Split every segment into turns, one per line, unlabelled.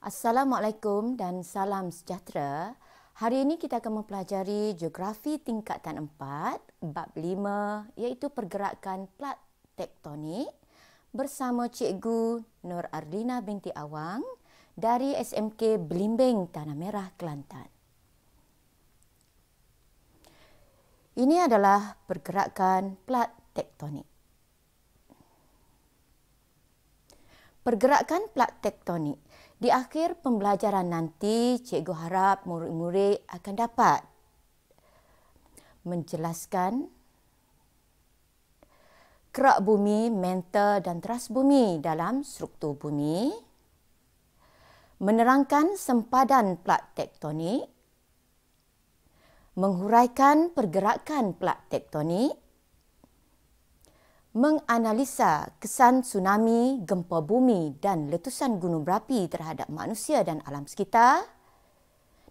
Assalamualaikum dan salam sejahtera. Hari ini kita akan mempelajari geografi tingkatan 4, bab 5 iaitu pergerakan plat tektonik bersama Cikgu Nur Ardina binti Awang dari SMK Belimbing Tanah Merah Kelantan. Ini adalah pergerakan plat tektonik. pergerakan plat tektonik. Di akhir pembelajaran nanti, cikgu harap murid-murid akan dapat menjelaskan kerak bumi, mental dan teras bumi dalam struktur bumi, menerangkan sempadan plat tektonik, menghuraikan pergerakan plat tektonik, menganalisa kesan tsunami, gempa bumi dan letusan gunung berapi terhadap manusia dan alam sekitar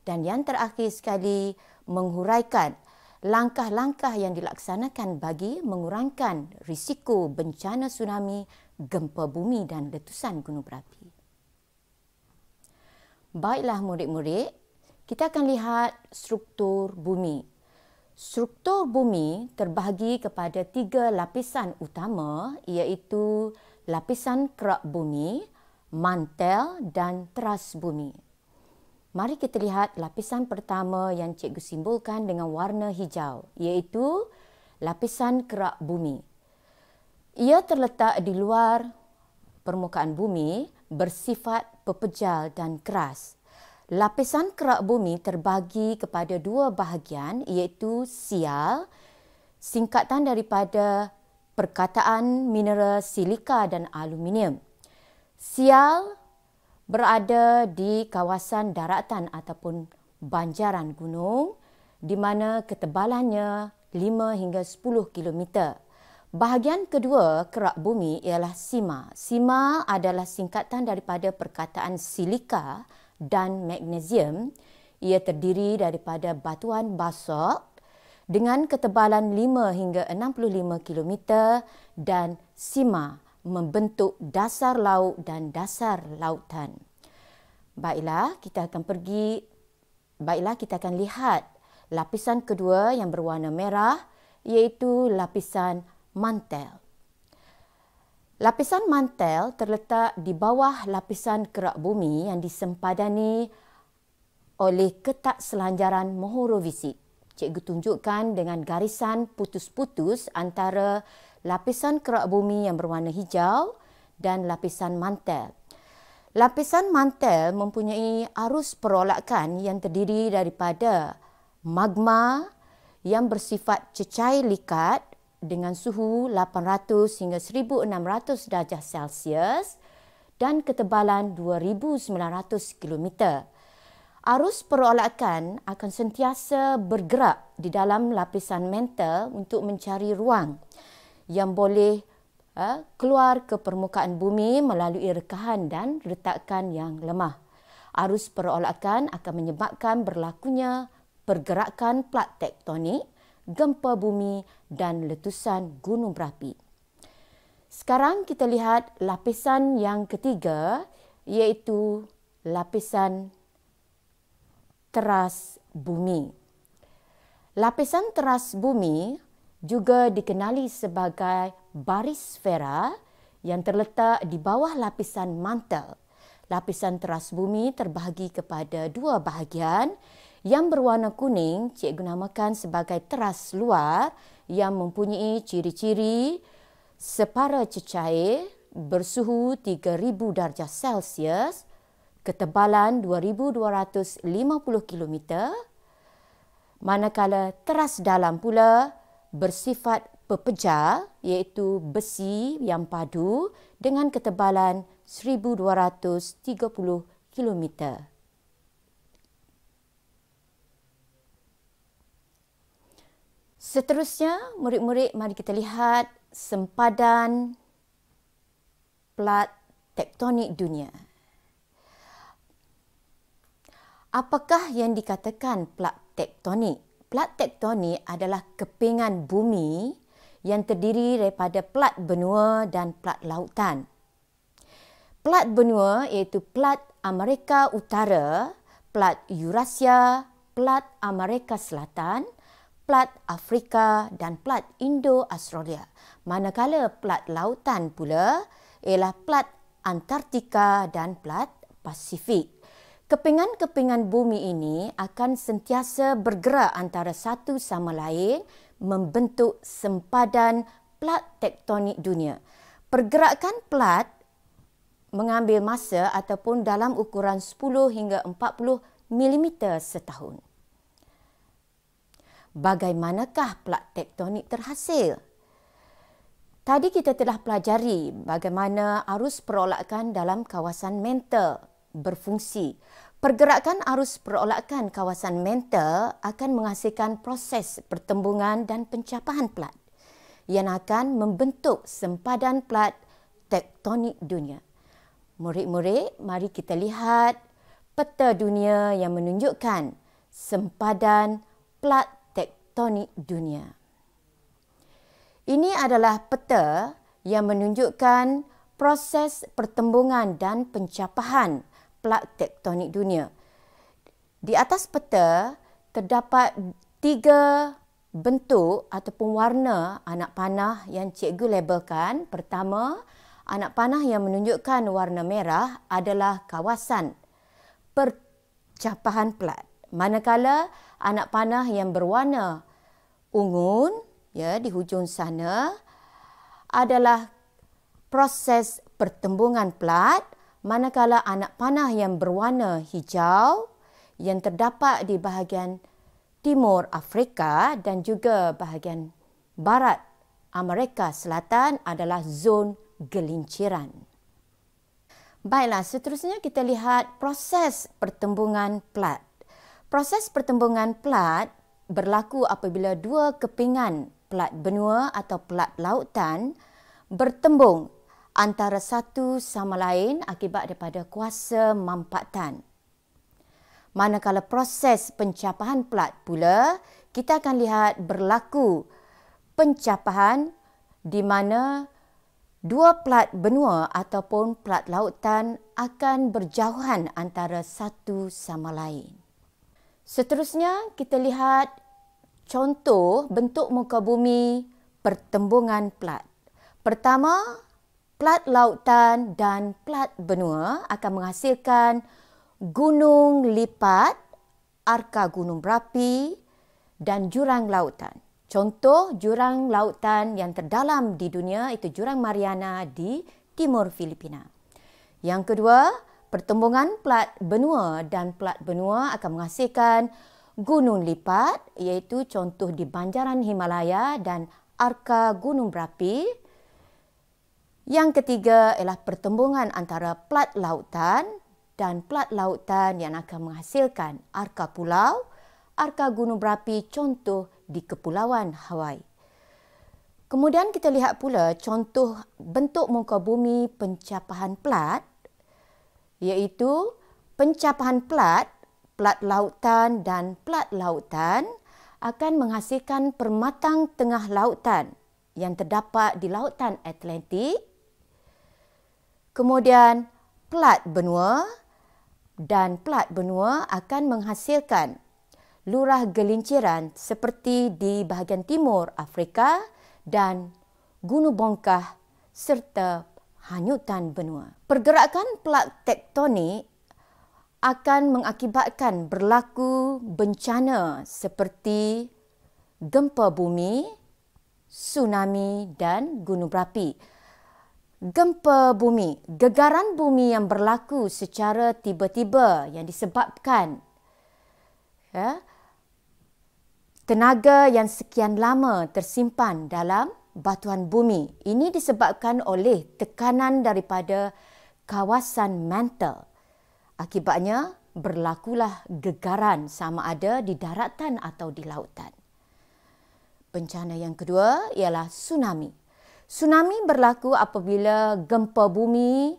dan yang terakhir sekali menghuraikan langkah-langkah yang dilaksanakan bagi mengurangkan risiko bencana tsunami, gempa bumi dan letusan gunung berapi. Baiklah murid-murid, kita akan lihat struktur bumi Struktur bumi terbahagi kepada tiga lapisan utama iaitu lapisan kerak bumi, mantel dan teras bumi. Mari kita lihat lapisan pertama yang cikgu simbolkan dengan warna hijau iaitu lapisan kerak bumi. Ia terletak di luar permukaan bumi bersifat pepejal dan keras – Lapisan kerak bumi terbagi kepada dua bahagian iaitu sial, singkatan daripada perkataan mineral silika dan aluminium. Sial berada di kawasan daratan ataupun banjaran gunung di mana ketebalannya 5 hingga 10 km. Bahagian kedua kerak bumi ialah sima. Sima adalah singkatan daripada perkataan silika dan magnesium. Ia terdiri daripada batuan basalt dengan ketebalan 5 hingga 65 km dan sima membentuk dasar laut dan dasar lautan. Baiklah, kita akan pergi Baiklah, kita akan lihat lapisan kedua yang berwarna merah iaitu lapisan mantel. Lapisan mantel terletak di bawah lapisan kerak bumi yang disempadani oleh ketak selanjaran Mohorovicic. Cikgu tunjukkan dengan garisan putus-putus antara lapisan kerak bumi yang berwarna hijau dan lapisan mantel. Lapisan mantel mempunyai arus perolakan yang terdiri daripada magma yang bersifat cecair likat dengan suhu 800 hingga 1600 darjah Celsius dan ketebalan 2900 km. Arus perolakan akan sentiasa bergerak di dalam lapisan mantel untuk mencari ruang yang boleh ha, keluar ke permukaan bumi melalui rekahan dan retakan yang lemah. Arus perolakan akan menyebabkan berlakunya pergerakan plat tektonik gempa bumi dan letusan gunung berapi. Sekarang kita lihat lapisan yang ketiga iaitu lapisan teras bumi. Lapisan teras bumi juga dikenali sebagai baris sfera yang terletak di bawah lapisan mantel. Lapisan teras bumi terbahagi kepada dua bahagian, yang berwarna kuning cikgu namakan sebagai teras luar yang mempunyai ciri-ciri separa cecair bersuhu 3000 darjah Celsius, ketebalan 2250 km, manakala teras dalam pula bersifat pepejal iaitu besi yang padu dengan ketebalan 1230 km. Seterusnya, murid-murid mari kita lihat sempadan plat tektonik dunia. Apakah yang dikatakan plat tektonik? Plat tektonik adalah kepingan bumi yang terdiri daripada plat benua dan plat lautan. Plat benua iaitu plat Amerika Utara, plat Eurasia, plat Amerika Selatan – plat Afrika dan plat Indo-Australia. Manakala plat lautan pula ialah plat Antartika dan plat Pasifik. Kepingan-kepingan bumi ini akan sentiasa bergerak antara satu sama lain membentuk sempadan plat tektonik dunia. Pergerakan plat mengambil masa ataupun dalam ukuran 10 hingga 40 mm setahun bagaimanakah plat tektonik terhasil? Tadi kita telah pelajari bagaimana arus perolakan dalam kawasan mental berfungsi. Pergerakan arus perolakan kawasan mental akan menghasilkan proses pertembungan dan pencapahan plat yang akan membentuk sempadan plat tektonik dunia. Murid-murid, mari kita lihat peta dunia yang menunjukkan sempadan plat tektonik dunia. Ini adalah peta yang menunjukkan proses pertembungan dan pencapahan plat tektonik dunia. Di atas peta terdapat tiga bentuk ataupun warna anak panah yang cikgu labelkan. Pertama, anak panah yang menunjukkan warna merah adalah kawasan pencapahan plat. Manakala anak panah yang berwarna ungun ya di hujung sana adalah proses pertembungan plat manakala anak panah yang berwarna hijau yang terdapat di bahagian timur Afrika dan juga bahagian barat Amerika Selatan adalah zon gelinciran. Baiklah, seterusnya kita lihat proses pertembungan plat. Proses pertembungan plat berlaku apabila dua kepingan plat benua atau plat lautan bertembung antara satu sama lain akibat daripada kuasa mampatan. Manakala proses pencapahan plat pula, kita akan lihat berlaku pencapahan di mana dua plat benua ataupun plat lautan akan berjauhan antara satu sama lain. Seterusnya, kita lihat contoh bentuk muka bumi pertembungan plat. Pertama, plat lautan dan plat benua akan menghasilkan gunung lipat, arka gunung berapi dan jurang lautan. Contoh jurang lautan yang terdalam di dunia itu jurang Mariana di timur Filipina. Yang kedua, Pertembungan plat benua dan plat benua akan menghasilkan gunung lipat iaitu contoh di Banjaran Himalaya dan arka gunung berapi. Yang ketiga ialah pertembungan antara plat lautan dan plat lautan yang akan menghasilkan arka pulau, arka gunung berapi contoh di kepulauan Hawaii. Kemudian kita lihat pula contoh bentuk muka bumi pencapahan plat iaitu pencapahan plat, plat lautan dan plat lautan akan menghasilkan permatang tengah lautan yang terdapat di lautan Atlantik. Kemudian plat benua dan plat benua akan menghasilkan lurah gelinciran seperti di bahagian timur Afrika dan gunung bongkah serta hanyutan benua. Pergerakan plat tektonik akan mengakibatkan berlaku bencana seperti gempa bumi, tsunami dan gunung berapi. Gempa bumi, gegaran bumi yang berlaku secara tiba-tiba yang disebabkan ya, tenaga yang sekian lama tersimpan dalam batuan bumi. Ini disebabkan oleh tekanan daripada kawasan mantel. Akibatnya, berlakulah gegaran sama ada di daratan atau di lautan. Bencana yang kedua ialah tsunami. Tsunami berlaku apabila gempa bumi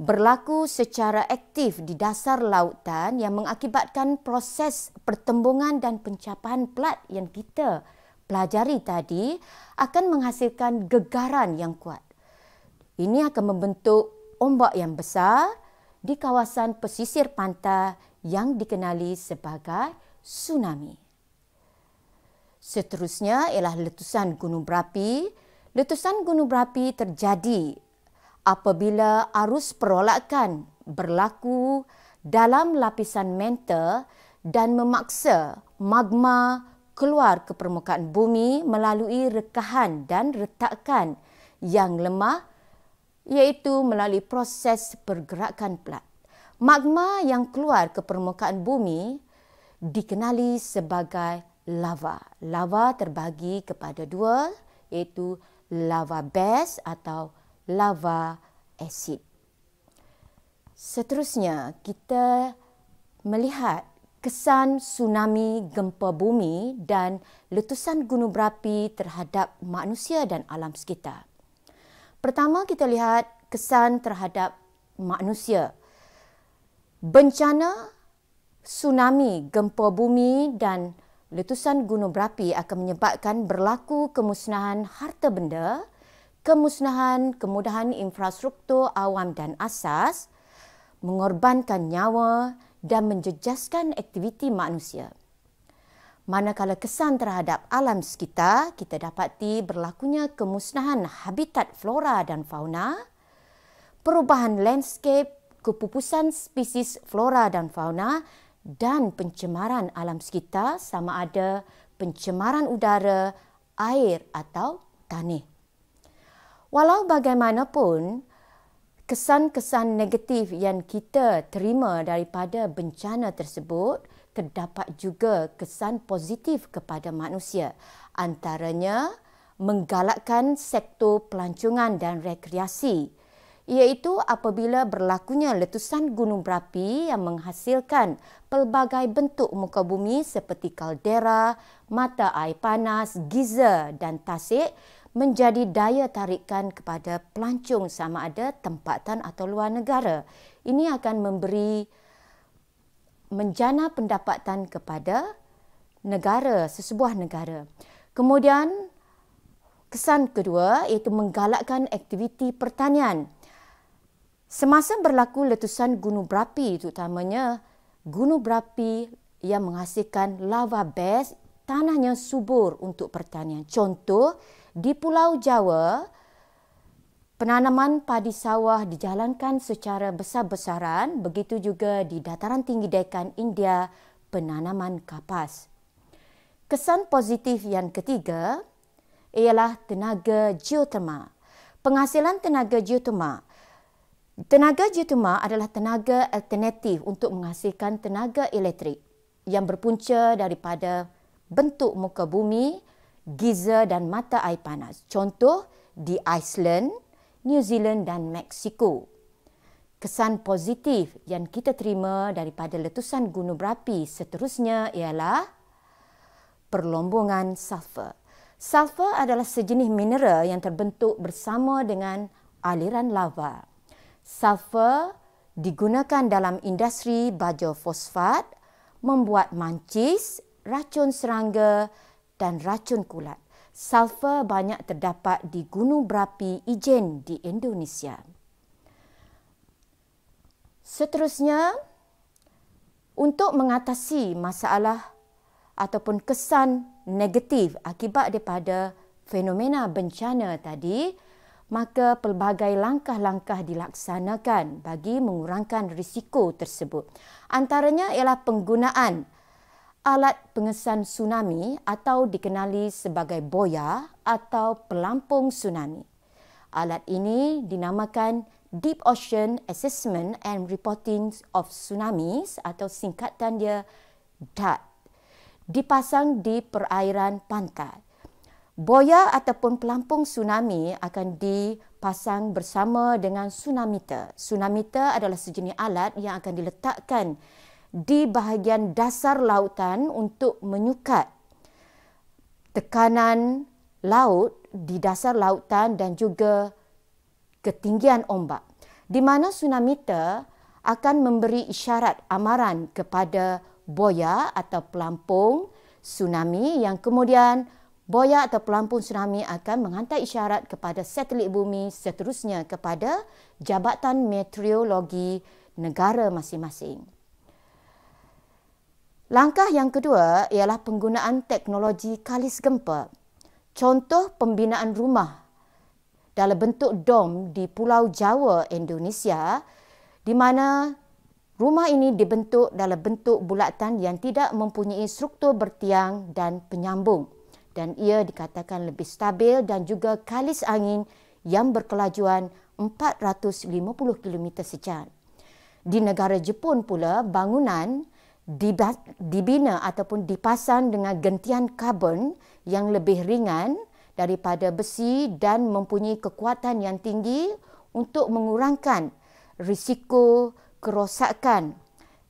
berlaku secara aktif di dasar lautan yang mengakibatkan proses pertembungan dan pencapaian plat yang kita pelajari tadi akan menghasilkan gegaran yang kuat. Ini akan membentuk ombak yang besar di kawasan pesisir pantai yang dikenali sebagai tsunami. Seterusnya ialah letusan gunung berapi. Letusan gunung berapi terjadi apabila arus perolakan berlaku dalam lapisan mentel dan memaksa magma keluar ke permukaan bumi melalui rekahan dan retakan yang lemah iaitu melalui proses pergerakan plat. Magma yang keluar ke permukaan bumi dikenali sebagai lava. Lava terbagi kepada dua iaitu lava base atau lava asid. Seterusnya kita melihat kesan tsunami gempa bumi dan letusan gunung berapi terhadap manusia dan alam sekitar. Pertama kita lihat kesan terhadap manusia. Bencana tsunami gempa bumi dan letusan gunung berapi akan menyebabkan berlaku kemusnahan harta benda, kemusnahan kemudahan infrastruktur awam dan asas, mengorbankan nyawa dan menjejaskan aktiviti manusia. Manakala kesan terhadap alam sekitar, kita dapati berlakunya kemusnahan habitat flora dan fauna, perubahan landscape, kepupusan spesies flora dan fauna dan pencemaran alam sekitar sama ada pencemaran udara, air atau tanah. Walau bagaimanapun, kesan-kesan negatif yang kita terima daripada bencana tersebut terdapat juga kesan positif kepada manusia antaranya menggalakkan sektor pelancongan dan rekreasi iaitu apabila berlakunya letusan gunung berapi yang menghasilkan pelbagai bentuk muka bumi seperti kaldera, mata air panas, gizer dan tasik menjadi daya tarikan kepada pelancong sama ada tempatan atau luar negara. Ini akan memberi menjana pendapatan kepada negara, sesebuah negara. Kemudian kesan kedua iaitu menggalakkan aktiviti pertanian. Semasa berlaku letusan gunung berapi terutamanya gunung berapi yang menghasilkan lava base tanahnya subur untuk pertanian. Contoh, di Pulau Jawa, penanaman padi sawah dijalankan secara besar-besaran, begitu juga di dataran tinggi Dekan India, penanaman kapas. Kesan positif yang ketiga ialah tenaga geotema. Penghasilan tenaga geotema. Tenaga geotema adalah tenaga alternatif untuk menghasilkan tenaga elektrik yang berpunca daripada bentuk muka bumi Giza dan mata air panas. Contoh di Iceland, New Zealand dan Mexico. Kesan positif yang kita terima daripada letusan gunung berapi seterusnya ialah perlombongan sulfur. Sulfur adalah sejenis mineral yang terbentuk bersama dengan aliran lava. Sulfur digunakan dalam industri baja fosfat, membuat mancis, racun serangga, dan racun kulat. Sulfur banyak terdapat di gunung berapi Ijen di Indonesia. Seterusnya, untuk mengatasi masalah ataupun kesan negatif akibat daripada fenomena bencana tadi, maka pelbagai langkah-langkah dilaksanakan bagi mengurangkan risiko tersebut. Antaranya ialah penggunaan Alat pengesan tsunami atau dikenali sebagai boya atau pelampung tsunami. Alat ini dinamakan Deep Ocean Assessment and Reporting of Tsunamis atau singkatan dia DAT. Dipasang di perairan pantai. Boya ataupun pelampung tsunami akan dipasang bersama dengan tsunamiter. Tsunamiter adalah sejenis alat yang akan diletakkan di bahagian dasar lautan untuk menyukat tekanan laut di dasar lautan dan juga ketinggian ombak. Di mana tsunami te akan memberi isyarat amaran kepada boya atau pelampung tsunami yang kemudian boya atau pelampung tsunami akan menghantar isyarat kepada satelit bumi seterusnya kepada Jabatan Meteorologi negara masing-masing. Langkah yang kedua ialah penggunaan teknologi kalis gempa. Contoh pembinaan rumah dalam bentuk dom di Pulau Jawa Indonesia di mana rumah ini dibentuk dalam bentuk bulatan yang tidak mempunyai struktur bertiang dan penyambung dan ia dikatakan lebih stabil dan juga kalis angin yang berkelajuan 450 km sejam. Di negara Jepun pula, bangunan dibina ataupun dipasang dengan gentian karbon yang lebih ringan daripada besi dan mempunyai kekuatan yang tinggi untuk mengurangkan risiko kerosakan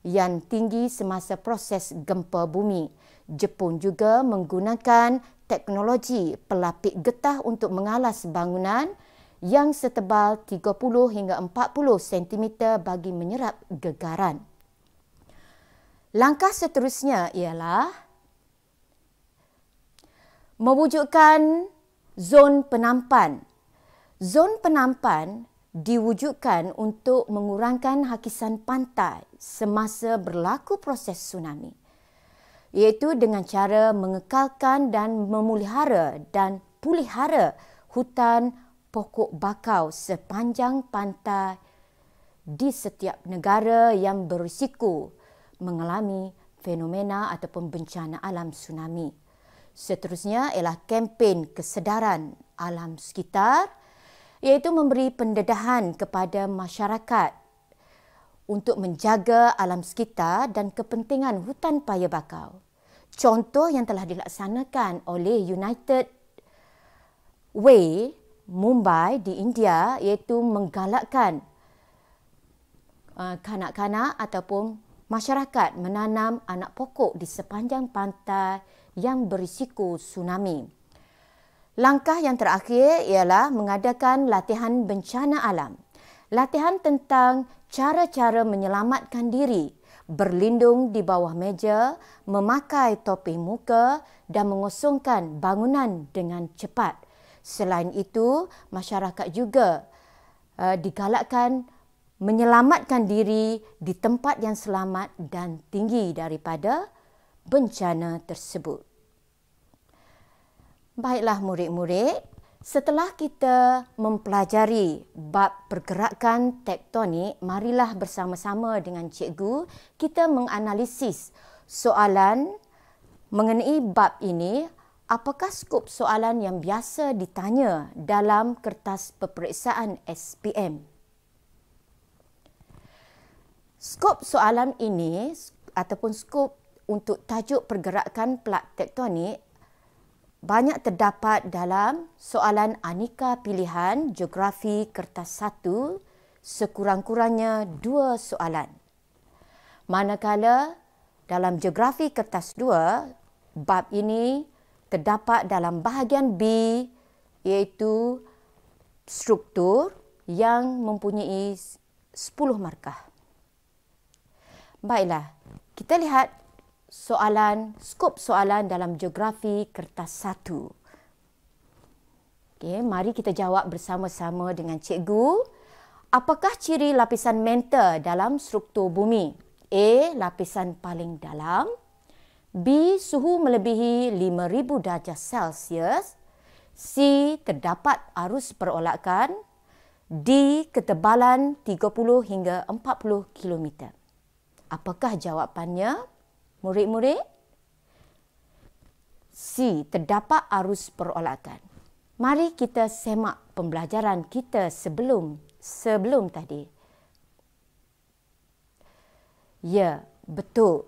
yang tinggi semasa proses gempa bumi. Jepun juga menggunakan teknologi pelapik getah untuk mengalas bangunan yang setebal 30 hingga 40 cm bagi menyerap gegaran. Langkah seterusnya ialah mewujudkan zon penampan. Zon penampan diwujudkan untuk mengurangkan hakisan pantai semasa berlaku proses tsunami iaitu dengan cara mengekalkan dan memulihara dan pulihara hutan pokok bakau sepanjang pantai di setiap negara yang berisiko mengalami fenomena ataupun bencana alam tsunami. Seterusnya ialah kempen kesedaran alam sekitar iaitu memberi pendedahan kepada masyarakat untuk menjaga alam sekitar dan kepentingan hutan paya bakau. Contoh yang telah dilaksanakan oleh United Way Mumbai di India iaitu menggalakkan uh, kanak-kanak ataupun masyarakat menanam anak pokok di sepanjang pantai yang berisiko tsunami. Langkah yang terakhir ialah mengadakan latihan bencana alam. Latihan tentang cara-cara menyelamatkan diri, berlindung di bawah meja, memakai topi muka dan mengosongkan bangunan dengan cepat. Selain itu, masyarakat juga eh, digalakkan menyelamatkan diri di tempat yang selamat dan tinggi daripada bencana tersebut. Baiklah murid-murid, setelah kita mempelajari bab pergerakan tektonik, marilah bersama-sama dengan cikgu kita menganalisis soalan mengenai bab ini. Apakah skop soalan yang biasa ditanya dalam kertas peperiksaan SPM? Skop soalan ini ataupun skop untuk tajuk pergerakan plat tektonik banyak terdapat dalam soalan aneka pilihan geografi kertas satu sekurang-kurangnya dua soalan. Manakala dalam geografi kertas dua bab ini terdapat dalam bahagian B iaitu struktur yang mempunyai 10 markah. Baiklah, kita lihat soalan, skop soalan dalam geografi kertas satu. Okay, mari kita jawab bersama-sama dengan cikgu. Apakah ciri lapisan menta dalam struktur bumi? A. Lapisan paling dalam. B. Suhu melebihi 5,000 darjah Celsius. C. Terdapat arus perolakan. D. Ketebalan 30 hingga 40 kilometer. Apakah jawapannya? Murid-murid? C. Terdapat arus perolakan. Mari kita semak pembelajaran kita sebelum sebelum tadi. Ya, betul.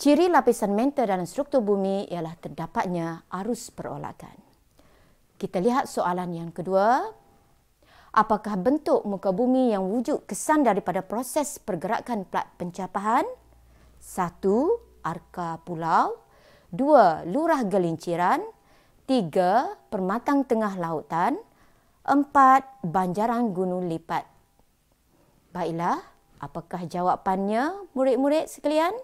Ciri lapisan mentel dan struktur bumi ialah terdapatnya arus perolakan. Kita lihat soalan yang kedua, apakah bentuk muka bumi yang wujud kesan daripada proses pergerakan plat pencapahan? Satu, arka pulau. Dua, lurah gelinciran. Tiga, permatang tengah lautan. Empat, banjaran gunung lipat. Baiklah, apakah jawapannya murid-murid sekalian?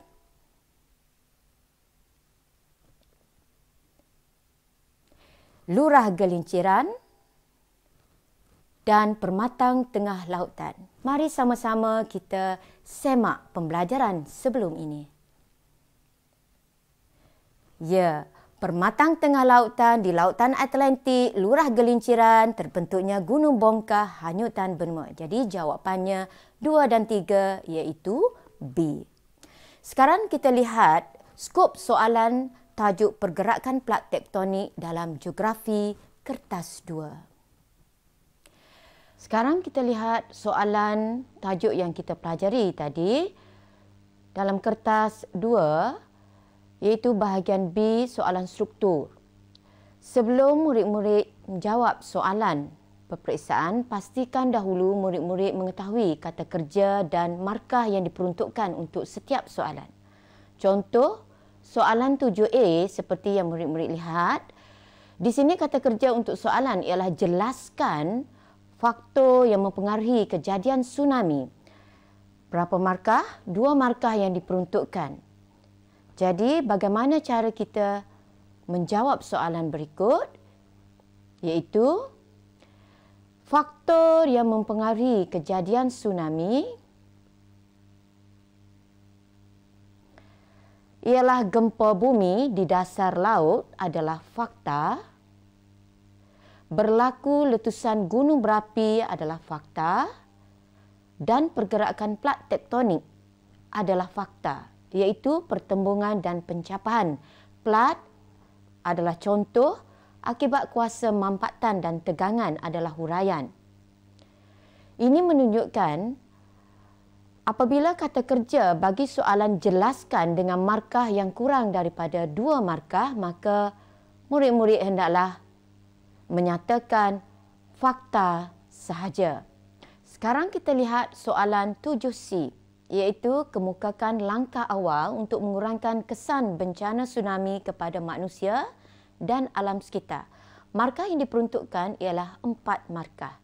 Lurah gelinciran dan Permatang Tengah Lautan. Mari sama-sama kita semak pembelajaran sebelum ini. Ya, Permatang Tengah Lautan di Lautan Atlantik, Lurah Gelinciran, terbentuknya Gunung Bongkah, Hanyutan Benua. Jadi jawapannya dua dan tiga, iaitu B. Sekarang kita lihat skop soalan tajuk pergerakan plat tektonik dalam geografi kertas 2. Sekarang kita lihat soalan tajuk yang kita pelajari tadi dalam kertas 2 iaitu bahagian B soalan struktur. Sebelum murid-murid menjawab soalan peperiksaan, pastikan dahulu murid-murid mengetahui kata kerja dan markah yang diperuntukkan untuk setiap soalan. Contoh, soalan 7A seperti yang murid-murid lihat. Di sini kata kerja untuk soalan ialah jelaskan faktor yang mempengaruhi kejadian tsunami. Berapa markah? Dua markah yang diperuntukkan. Jadi bagaimana cara kita menjawab soalan berikut? Iaitu faktor yang mempengaruhi kejadian tsunami ialah gempa bumi di dasar laut adalah fakta berlaku letusan gunung berapi adalah fakta dan pergerakan plat tektonik adalah fakta iaitu pertembungan dan pencapahan. Plat adalah contoh akibat kuasa mampatan dan tegangan adalah huraian. Ini menunjukkan apabila kata kerja bagi soalan jelaskan dengan markah yang kurang daripada dua markah maka murid-murid hendaklah menyatakan fakta sahaja. Sekarang kita lihat soalan 7C iaitu kemukakan langkah awal untuk mengurangkan kesan bencana tsunami kepada manusia dan alam sekitar. Markah yang diperuntukkan ialah empat markah.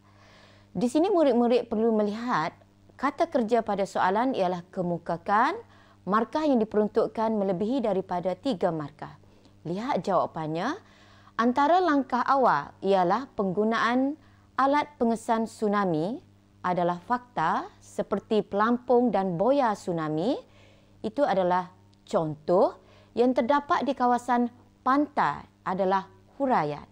Di sini murid-murid perlu melihat kata kerja pada soalan ialah kemukakan markah yang diperuntukkan melebihi daripada tiga markah. Lihat jawapannya. Jawapannya. Antara langkah awal ialah penggunaan alat pengesan tsunami adalah fakta seperti pelampung dan boya tsunami itu adalah contoh yang terdapat di kawasan pantai adalah huraian.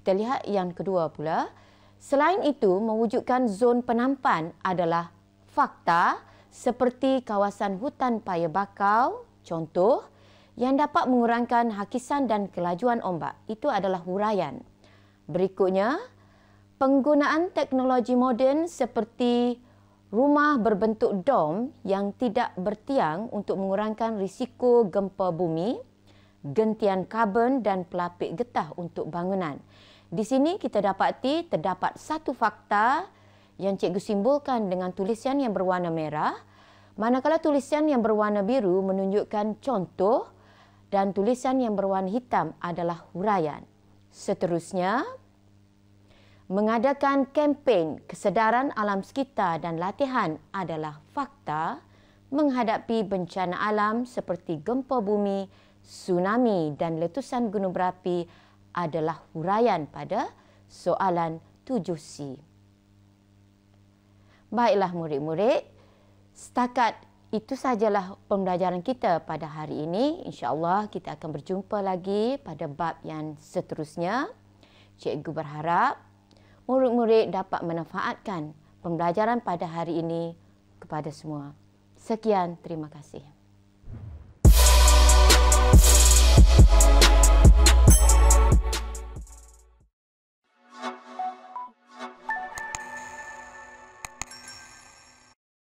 Kita lihat yang kedua pula. Selain itu, mewujudkan zon penampan adalah fakta seperti kawasan hutan paya bakau, contoh, yang dapat mengurangkan hakisan dan kelajuan ombak. Itu adalah huraian. Berikutnya, penggunaan teknologi moden seperti rumah berbentuk dom yang tidak bertiang untuk mengurangkan risiko gempa bumi, gentian karbon dan pelapik getah untuk bangunan. Di sini kita dapati terdapat satu fakta yang cikgu simbolkan dengan tulisan yang berwarna merah. Manakala tulisan yang berwarna biru menunjukkan contoh dan tulisan yang berwarna hitam adalah huraian. Seterusnya, mengadakan kempen kesedaran alam sekitar dan latihan adalah fakta menghadapi bencana alam seperti gempa bumi, tsunami dan letusan gunung berapi adalah huraian pada soalan 7C. Baiklah murid-murid, setakat itu sajalah pembelajaran kita pada hari ini. InsyaAllah kita akan berjumpa lagi pada bab yang seterusnya. Cikgu berharap murid-murid dapat manfaatkan pembelajaran pada hari ini kepada semua. Sekian, terima kasih.